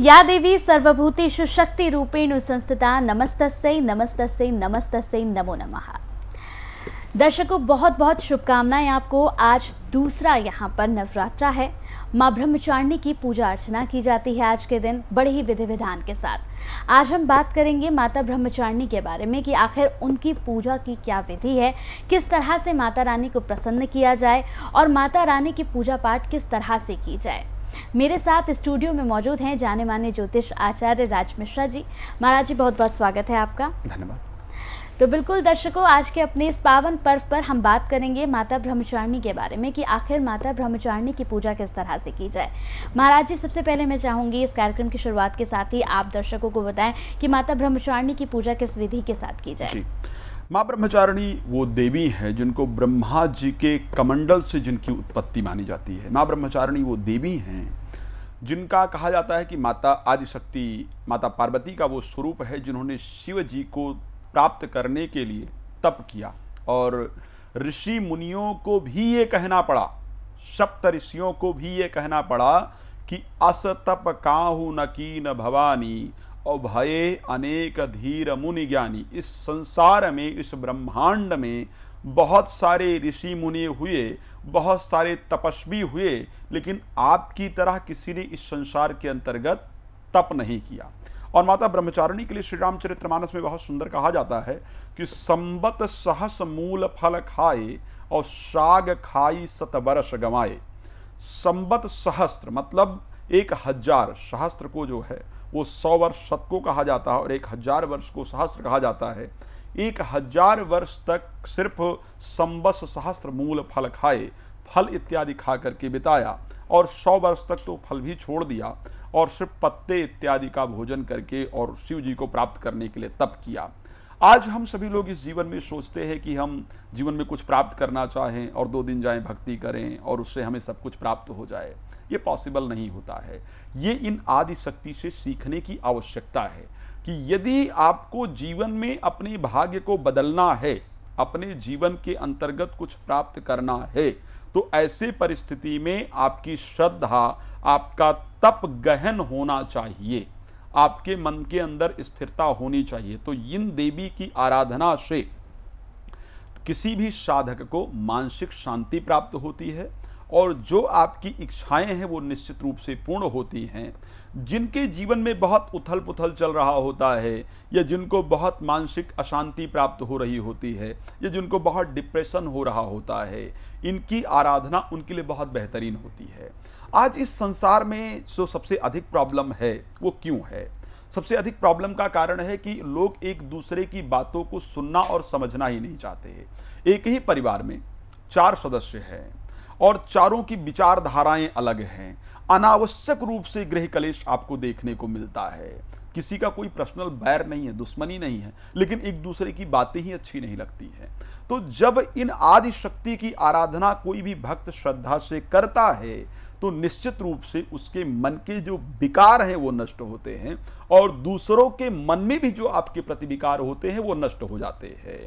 या देवी सर्वभूतेषु रूपेणु संस्थिता नमस्तस्यै नमस्त नमस्तस्यै नमो नमः दर्शकों बहुत बहुत शुभकामनाएं आपको आज दूसरा यहाँ पर नवरात्रा है माँ ब्रह्मचारिणी की पूजा अर्चना की जाती है आज के दिन बड़े ही विधि विधान के साथ आज हम बात करेंगे माता ब्रह्मचारिणी के बारे में कि आखिर उनकी पूजा की क्या विधि है किस तरह से माता रानी को प्रसन्न किया जाए और माता रानी की पूजा पाठ किस तरह से की जाए मेरे साथ स्टूडियो में मौजूद हैं जाने माने ज्योतिष आचार्य राज मिश्रा जी महाराज जी बहुत बहुत स्वागत है आपका धन्यवाद तो बिल्कुल दर्शकों आज के अपने इस पावन पर्व पर हम बात करेंगे माता ब्रह्मचारिणी के बारे में कि आखिर माता ब्रह्मचारिणी की पूजा किस तरह से की जाए महाराज जी सबसे पहले मैं चाहूंगी इस कार्यक्रम की शुरुआत के साथ ही आप दर्शकों को बताएं कि माता ब्रह्मचारिणी की पूजा किस विधि के साथ की जाए जी। माँ ब्रह्मचारिणी वो देवी है जिनको ब्रह्मा जी के कमंडल से जिनकी उत्पत्ति मानी जाती है माँ ब्रह्मचारिणी वो देवी हैं जिनका कहा जाता है कि माता आदिशक्ति माता पार्वती का वो स्वरूप है जिन्होंने शिव जी को प्राप्त करने के लिए तप किया और ऋषि मुनियों को भी ये कहना पड़ा सप्त ऋषियों को भी ये कहना पड़ा कि अस तप काहू न की न भवानी और भये अनेक धीर मुनि ज्ञानी इस संसार में इस ब्रह्मांड में बहुत सारे ऋषि मुनि हुए बहुत सारे तपस्वी हुए लेकिन आपकी तरह किसी ने इस संसार के अंतर्गत तप नहीं किया और माता ब्रह्मचारिणी के लिए श्री रामचरित्र मानस में बहुत सुंदर कहा जाता है कि संबत सहस मूल फल खाए और साग खाई सतबरस गवाए संबत सहस्त्र मतलब एक हजार सहस्त्र को जो है वो सौ वर्ष शत को कहा जाता है और एक हज़ार वर्ष को सहस्त्र कहा जाता है एक हजार वर्ष तक सिर्फ संबस सहस्त्र मूल फल खाए फल इत्यादि खा करके बिताया और सौ वर्ष तक तो फल भी छोड़ दिया और सिर्फ पत्ते इत्यादि का भोजन करके और शिव जी को प्राप्त करने के लिए तप किया आज हम सभी लोग इस जीवन में सोचते हैं कि हम जीवन में कुछ प्राप्त करना चाहें और दो दिन जाएं भक्ति करें और उससे हमें सब कुछ प्राप्त हो जाए ये पॉसिबल नहीं होता है ये इन आदि शक्ति से सीखने की आवश्यकता है कि यदि आपको जीवन में अपने भाग्य को बदलना है अपने जीवन के अंतर्गत कुछ प्राप्त करना है तो ऐसे परिस्थिति में आपकी श्रद्धा आपका तप गहन होना चाहिए आपके मन के अंदर स्थिरता होनी चाहिए तो इन देवी की आराधना से किसी भी साधक को मानसिक शांति प्राप्त होती है और जो आपकी इच्छाएं हैं वो निश्चित रूप से पूर्ण होती हैं जिनके जीवन में बहुत उथल पुथल चल रहा होता है या जिनको बहुत मानसिक अशांति प्राप्त हो रही होती है या जिनको बहुत डिप्रेशन हो रहा होता है इनकी आराधना उनके लिए बहुत बेहतरीन होती है आज इस संसार में जो सबसे अधिक प्रॉब्लम है वो क्यों है सबसे अधिक प्रॉब्लम का कारण है कि लोग एक दूसरे की बातों को सुनना और समझना ही नहीं चाहते एक ही परिवार में चार सदस्य हैं और चारों की विचारधाराएं अलग हैं अनावश्यक रूप से गृह कलेश आपको देखने को मिलता है किसी का कोई पर्सनल बैर नहीं है दुश्मनी नहीं है लेकिन एक दूसरे की बातें ही अच्छी नहीं लगती है तो जब इन आदि शक्ति की आराधना कोई भी भक्त श्रद्धा से करता है तो निश्चित रूप से उसके मन के जो विकार हैं वो नष्ट होते हैं और दूसरों के मन में भी जो आपके प्रति विकार होते हैं वो नष्ट हो जाते हैं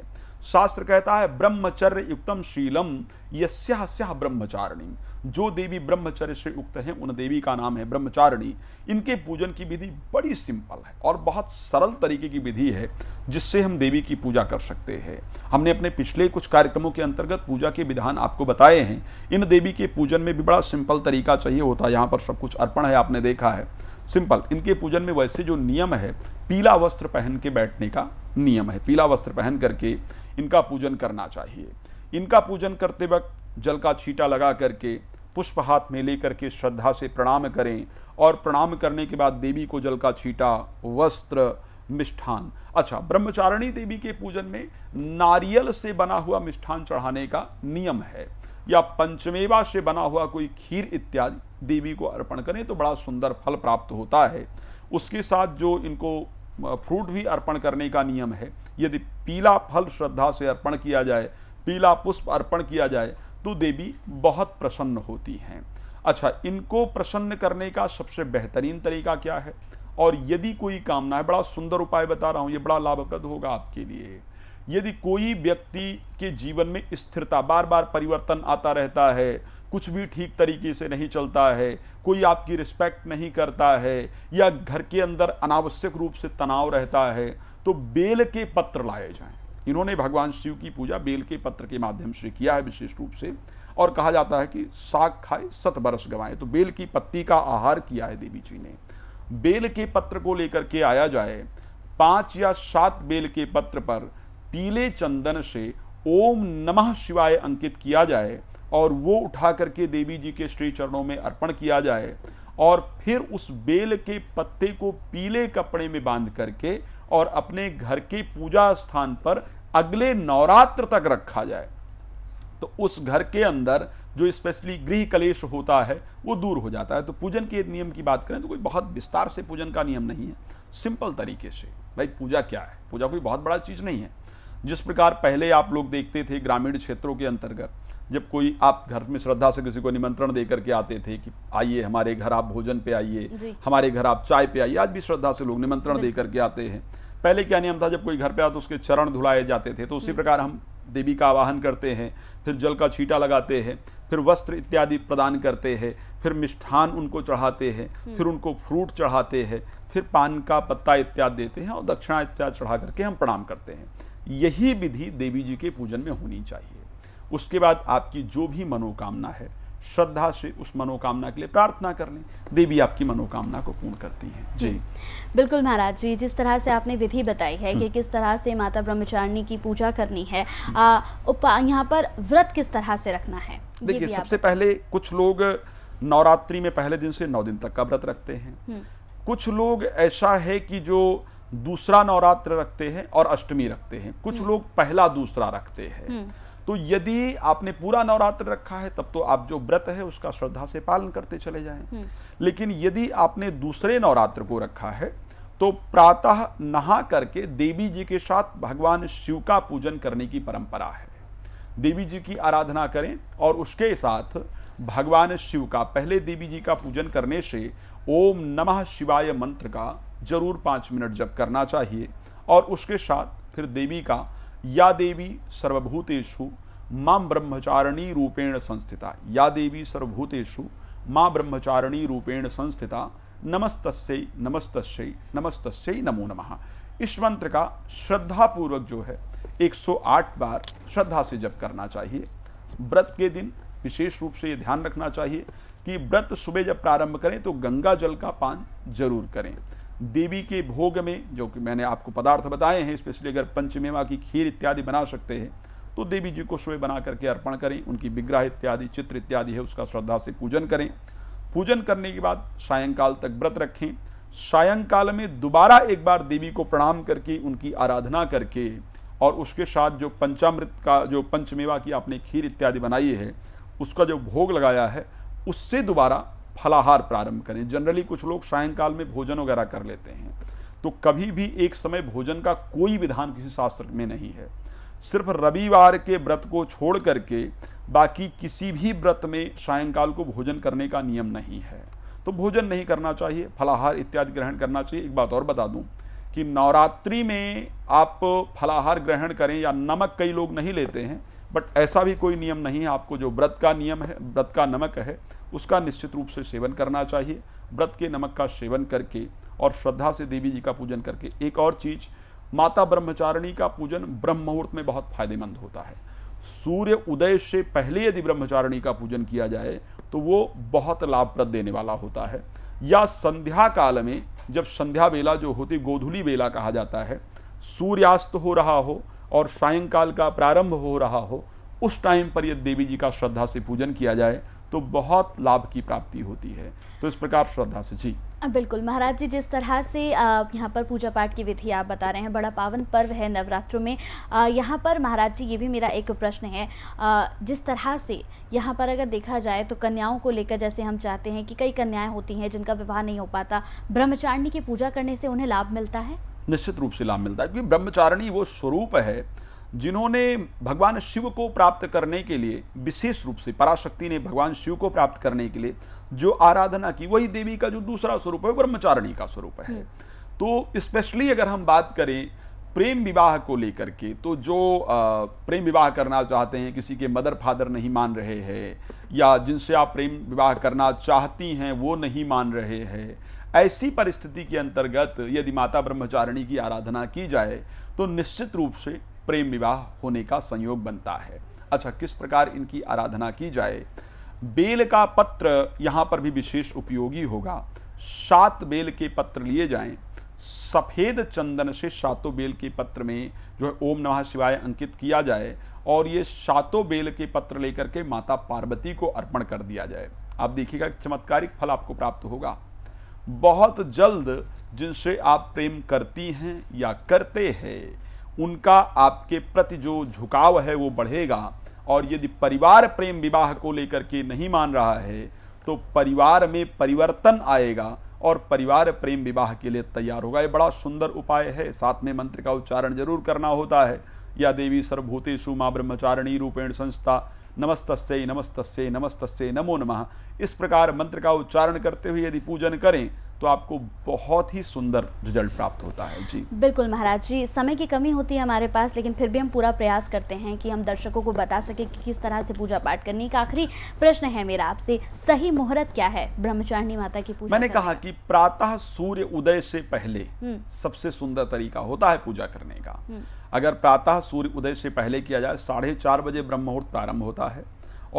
शास्त्र कहता है ब्रह्मचर्य युक्तम शीलम यस्या ब्रह्मचारिणी जो देवी ब्रह्मचर्य से युक्त हैं उन देवी का नाम है ब्रह्मचारिणी इनके पूजन की विधि बड़ी सिंपल है और बहुत सरल तरीके की विधि है जिससे हम देवी की पूजा कर सकते हैं हमने अपने पिछले कुछ कार्यक्रमों के अंतर्गत पूजा के विधान आपको बताए हैं इन देवी के पूजन में भी बड़ा सिंपल तरीका चाहिए होता है यहाँ पर सब कुछ अर्पण है आपने देखा है सिंपल इनके पूजन में वैसे जो नियम है पीला वस्त्र पहन के बैठने का नियम है पीला वस्त्र पहन करके इनका पूजन करना चाहिए इनका पूजन करते वक्त जल का छीटा लगा करके पुष्प हाथ में लेकर के श्रद्धा से प्रणाम करें और प्रणाम करने के बाद देवी को जल का छीटा वस्त्र मिष्ठान अच्छा ब्रह्मचारिणी देवी के पूजन में नारियल से बना हुआ मिष्ठान चढ़ाने का नियम है या पंचमेवा से बना हुआ कोई खीर इत्यादि देवी को अर्पण करें तो बड़ा सुंदर फल प्राप्त होता है उसके साथ जो इनको फ्रूट भी अर्पण करने का नियम है यदि पीला फल श्रद्धा से अर्पण किया जाए पीला पुष्प अर्पण किया जाए तो देवी बहुत प्रसन्न होती हैं अच्छा इनको प्रसन्न करने का सबसे बेहतरीन तरीका क्या है और यदि कोई कामना है बड़ा सुंदर उपाय बता रहा हूँ ये बड़ा लाभप्रद होगा आपके लिए यदि कोई व्यक्ति के जीवन में स्थिरता बार बार परिवर्तन आता रहता है कुछ भी ठीक तरीके से नहीं चलता है कोई आपकी रिस्पेक्ट नहीं करता है या घर के अंदर अनावश्यक रूप से तनाव रहता है तो बेल के पत्र लाए जाएं इन्होंने भगवान शिव की पूजा बेल के पत्र के माध्यम से किया है विशेष रूप से और कहा जाता है कि साग खाए सत बरस गवाएं तो बेल की पत्ती का आहार किया है देवी जी ने बेल के पत्र को लेकर के आया जाए पांच या सात बेल के पत्र पर पीले चंदन से ओम नमः शिवाय अंकित किया जाए और वो उठा करके देवी जी के श्री चरणों में अर्पण किया जाए और फिर उस बेल के पत्ते को पीले कपड़े में बांध करके और अपने घर के पूजा स्थान पर अगले नवरात्र तक रखा जाए तो उस घर के अंदर जो स्पेशली गृह कलेश होता है वो दूर हो जाता है तो पूजन के नियम की बात करें तो कोई बहुत विस्तार से पूजन का नियम नहीं है सिंपल तरीके से भाई पूजा क्या है पूजा कोई बहुत बड़ा चीज़ नहीं है जिस प्रकार पहले आप लोग देखते थे ग्रामीण क्षेत्रों के अंतर्गत जब कोई आप घर में श्रद्धा से किसी को निमंत्रण दे करके आते थे कि आइए हमारे घर आप भोजन पे आइए हमारे घर आप चाय पे आइए आज भी श्रद्धा से लोग निमंत्रण दे करके आते हैं पहले क्या नियम था जब कोई घर पे आता तो उसके चरण धुलाए जाते थे तो उसी हम्म। प्रकार हम देवी का आवाहन करते हैं फिर जल का छीटा लगाते हैं फिर वस्त्र इत्यादि प्रदान करते हैं फिर मिष्ठान उनको चढ़ाते हैं हम्म। फिर उनको फ्रूट चढ़ाते हैं फिर पान का पत्ता इत्यादि देते हैं और दक्षिणा इत्यादि चढ़ा करके हम प्रणाम करते हैं यही विधि देवी जी के पूजन में होनी चाहिए उसके बाद आपकी जो भी मनोकामना है श्रद्धा से उस मनोकामना के लिए प्रार्थना कर लें देवी आपकी मनोकामना को पूर्ण करती हैं जी हम्म। बिल्कुल महाराज जी जिस तरह से आपने विधि बताई है कि हम्म। किस तरह से माता ब्रह्मचारिणी की पूजा करनी है हम्म। उपा यहाँ पर व्रत किस तरह से रखना है देखिए सबसे पहले कुछ लोग नवरात्रि में पहले दिन से नौ दिन तक का व्रत रखते हैं कुछ लोग ऐसा है कि जो दूसरा नवरात्र रखते हैं और अष्टमी रखते हैं कुछ हम्म। लोग पहला दूसरा रखते हैं हम्म। तो यदि आपने पूरा नवरात्र रखा है तब तो आप जो व्रत है उसका श्रद्धा से पालन करते चले जाएं हम्म। लेकिन यदि आपने दूसरे नवरात्र को रखा है तो प्रातः नहा करके देवी जी के साथ भगवान शिव का पूजन करने की परंपरा है देवी जी की आराधना करें और उसके साथ भगवान शिव का पहले देवी जी का पूजन करने से ओम नमः शिवाय मंत्र का जरूर पाँच मिनट जप करना चाहिए और उसके साथ फिर देवी का या देवी सर्वभूतेषु माँ ब्रह्मचारिणी रूपेण संस्थिता या देवी सर्वभूतेषु माँ ब्रह्मचारिणी रूपेण संस्थिता नमस्त नमस्त नमस्त नमो नम इस मंत्र का श्रद्धापूर्वक जो है 108 बार श्रद्धा से जप करना चाहिए व्रत के दिन विशेष रूप से ये ध्यान रखना चाहिए कि व्रत सुबह जब प्रारंभ करें तो गंगा जल का पान जरूर करें देवी के भोग में जो कि मैंने आपको पदार्थ बताए हैं स्पेशली अगर पंचमेवा की खीर इत्यादि बना सकते हैं तो देवी जी को सोए बना करके अर्पण करें उनकी विग्रह इत्यादि चित्र इत्यादि है उसका श्रद्धा से पूजन करें पूजन करने के बाद सायंकाल तक व्रत रखें सायंकाल में दोबारा एक बार देवी को प्रणाम करके उनकी आराधना करके और उसके साथ जो पंचामृत का जो पंचमेवा की आपने खीर इत्यादि बनाई है उसका जो भोग लगाया है उससे दोबारा फलाहार प्रारंभ करें जनरली कुछ लोग सायंकाल में भोजन वगैरह कर लेते हैं तो कभी भी एक समय भोजन का कोई विधान किसी शास्त्र में नहीं है सिर्फ रविवार के व्रत को छोड़ करके बाकी किसी भी व्रत में सायंकाल को भोजन करने का नियम नहीं है तो भोजन नहीं करना चाहिए फलाहार इत्यादि ग्रहण करना चाहिए एक बात और बता दूं कि नवरात्रि में आप फलाहार ग्रहण करें या नमक कई लोग नहीं लेते हैं बट ऐसा भी कोई नियम नहीं है आपको जो व्रत का नियम है व्रत का नमक है उसका निश्चित रूप से सेवन करना चाहिए व्रत के नमक का सेवन करके और श्रद्धा से देवी जी का पूजन करके एक और चीज़ माता ब्रह्मचारिणी का पूजन ब्रह्म मुहूर्त में बहुत फायदेमंद होता है सूर्य उदय से पहले यदि ब्रह्मचारिणी का पूजन किया जाए तो वो बहुत लाभप्रद देने वाला होता है या संध्या काल में जब संध्या बेला जो होती गोधुली बेला कहा जाता है सूर्यास्त हो रहा हो और सायंकाल का प्रारंभ हो रहा हो उस टाइम पर यदि देवी जी का श्रद्धा से पूजन किया जाए तो बहुत लाभ की प्राप्ति होती है तो इस प्रकार श्रद्धा से जी बिल्कुल महाराज जी जिस तरह से यहाँ पर पूजा पाठ की विधि आप बता रहे हैं बड़ा पावन पर्व है नवरात्रों में यहाँ पर महाराज जी ये भी मेरा एक प्रश्न है जिस तरह से यहाँ पर अगर देखा जाए तो कन्याओं को लेकर जैसे हम चाहते हैं कि कई कन्याएं होती हैं जिनका विवाह नहीं हो पाता ब्रह्मचारिणी की पूजा करने से उन्हें लाभ मिलता है निश्चित रूप से लाभ मिलता है क्योंकि ब्रह्मचारिणी वो स्वरूप है जिन्होंने भगवान शिव को प्राप्त करने के लिए विशेष रूप से पराशक्ति ने भगवान शिव को प्राप्त करने के लिए जो आराधना की वही देवी का जो दूसरा स्वरूप है ब्रह्मचारिणी का स्वरूप है हम्म। तो स्पेशली अगर हम बात करें प्रेम विवाह को लेकर के तो जो प्रेम विवाह करना चाहते हैं किसी के मदर फादर नहीं मान रहे हैं या जिनसे आप प्रेम विवाह करना चाहती हैं वो नहीं मान रहे हैं ऐसी परिस्थिति के अंतर्गत यदि माता ब्रह्मचारिणी की आराधना की जाए तो निश्चित रूप से प्रेम विवाह होने का संयोग बनता है अच्छा किस प्रकार इनकी आराधना की जाए बेल का पत्र यहां पर भी विशेष उपयोगी होगा सात बेल के पत्र लिए जाएं सफ़ेद चंदन से सातों बेल के पत्र में जो है ओम नमः शिवाय अंकित किया जाए और ये सातों बेल के पत्र लेकर के माता पार्वती को अर्पण कर दिया जाए आप देखिएगा चमत्कारिक फल आपको प्राप्त होगा बहुत जल्द जिनसे आप प्रेम करती हैं या करते हैं उनका आपके प्रति जो झुकाव है वो बढ़ेगा और यदि परिवार प्रेम विवाह को लेकर के नहीं मान रहा है तो परिवार में परिवर्तन आएगा और परिवार प्रेम विवाह के लिए तैयार होगा ये बड़ा सुंदर उपाय है साथ में मंत्र का उच्चारण जरूर करना होता है या देवी सर्वभूतेशु माँ ब्रह्मचारिणी रूपेण संस्था नमस्तस्य नमस्तस्य नमस्तस्य नमो नमः इस प्रकार मंत्र का उच्चारण करते हुए यदि पूजन करें तो आपको बहुत ही सुंदर रिजल्ट प्राप्त होता है जी बिल्कुल महाराज जी समय की कमी होती है हमारे पास लेकिन फिर भी हम पूरा प्रयास करते हैं कि हम दर्शकों को बता सके कि किस तरह से पूजा पाठ करनी का आखिरी प्रश्न है मेरा आपसे सही मुहूर्त क्या है ब्रह्मचारिणी माता की पूजा मैंने कहा कि प्रातः सूर्य उदय से पहले हम्म। सबसे सुंदर तरीका होता है पूजा करने का हम्म। अगर प्रातः सूर्य उदय से पहले किया जाए साढ़े चार बजे ब्रह्म मुहूर्त प्रारंभ होता होता है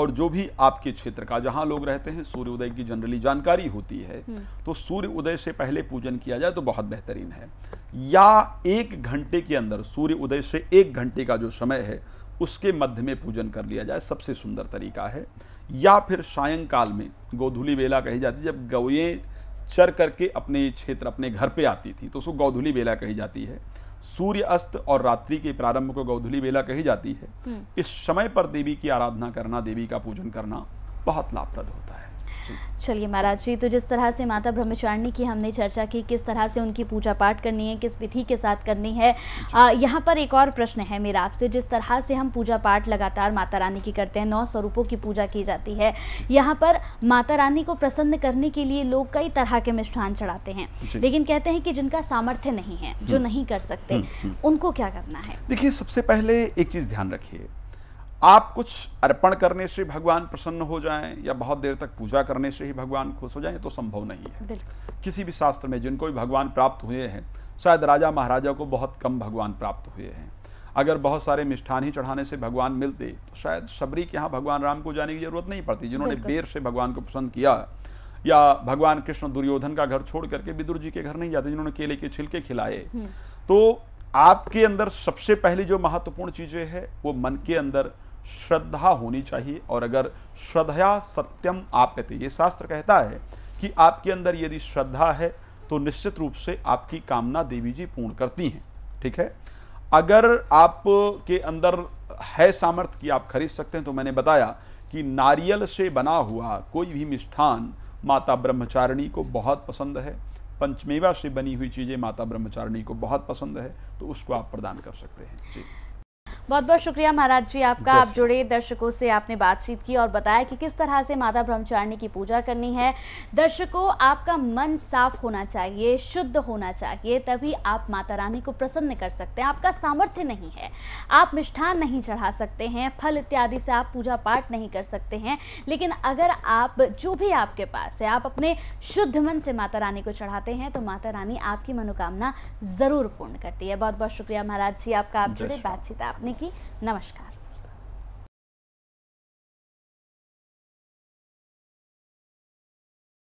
और जो भी आपके क्षेत्र का जहां लोग रहते हैं सूर्य उदय की जनरली जानकारी होती है हम्म। तो सूर्य उदय से पहले पूजन किया जाए तो बहुत बेहतरीन है या एक घंटे के अंदर सूर्य उदय से एक घंटे का जो समय है उसके मध्य में पूजन कर लिया जाए सबसे सुंदर तरीका है या फिर सायंकाल में गोधूली बेला कही जाती है जब गौएँ चर करके अपने क्षेत्र अपने घर पर आती थी तो उसको गौधूली बेला कही जाती है सूर्य अस्त और रात्रि के प्रारंभ को गौधुली बेला कही जाती है हम्म। इस समय पर देवी की आराधना करना देवी का पूजन करना बहुत लाभप्रद होता है चलिए महाराज जी तो जिस तरह से माता ब्रह्मचारिणी की हमने चर्चा की किस तरह से उनकी पूजा पाठ करनी है किस विधि के साथ करनी है यहाँ पर एक और प्रश्न है मेरा आपसे जिस तरह से हम पूजा पाठ लगातार माता रानी की करते हैं नौ स्वरूपों की पूजा की जाती है यहाँ पर माता रानी को प्रसन्न करने के लिए लोग कई तरह के मिष्ठान चढ़ाते हैं लेकिन कहते हैं कि जिनका सामर्थ्य नहीं है जो हम्म। नहीं कर सकते हम्म, हम्म। उनको क्या करना है देखिए सबसे पहले एक चीज़ ध्यान रखिए आप कुछ अर्पण करने से भगवान प्रसन्न हो जाएं या बहुत देर तक पूजा करने से ही भगवान खुश हो जाएं तो संभव नहीं है किसी भी शास्त्र में जिनको भी भगवान प्राप्त हुए हैं शायद राजा महाराजा को बहुत कम भगवान प्राप्त हुए हैं अगर बहुत सारे मिष्ठान ही चढ़ाने से भगवान मिलते तो शायद शबरी के यहाँ भगवान राम को जाने की जरूरत नहीं पड़ती जिन्होंने बेर से भगवान को पसंद किया या भगवान कृष्ण दुर्योधन का घर छोड़ करके विदुर जी के घर नहीं जाते जिन्होंने केले के छिलके खिलाए हम्म। तो आपके अंदर सबसे पहली जो महत्वपूर्ण चीजें हैं वो मन के अंदर श्रद्धा होनी चाहिए और अगर श्रद्धा सत्यम आप कहते तो ये शास्त्र कहता है कि आपके अंदर यदि श्रद्धा है तो निश्चित रूप से आपकी कामना देवी जी पूर्ण करती हैं ठीक है अगर आप के अंदर है सामर्थ्य कि आप खरीद सकते हैं तो मैंने बताया कि नारियल से बना हुआ कोई भी मिष्ठान माता ब्रह्मचारिणी को बहुत पसंद है पंचमेवा से बनी हुई चीज़ें माता ब्रह्मचारिणी को बहुत पसंद है तो उसको आप प्रदान कर सकते हैं जी बहुत बहुत शुक्रिया महाराज जी आपका आप जुड़े दर्शकों से आपने बातचीत की और बताया कि किस तरह से माता ब्रह्मचारिणी की पूजा करनी है दर्शकों आपका मन साफ होना चाहिए शुद्ध होना चाहिए तभी आप माता रानी को प्रसन्न कर सकते हैं आपका सामर्थ्य नहीं है आप मिष्ठान नहीं चढ़ा सकते हैं फल इत्यादि से आप पूजा पाठ नहीं कर सकते हैं लेकिन अगर आप जो भी आपके पास है आप अपने शुद्ध मन से माता रानी को चढ़ाते हैं तो माता रानी आपकी मनोकामना ज़रूर पूर्ण करती है बहुत बहुत शुक्रिया महाराज जी आपका आप जुड़े बातचीत आपने की नमस्कार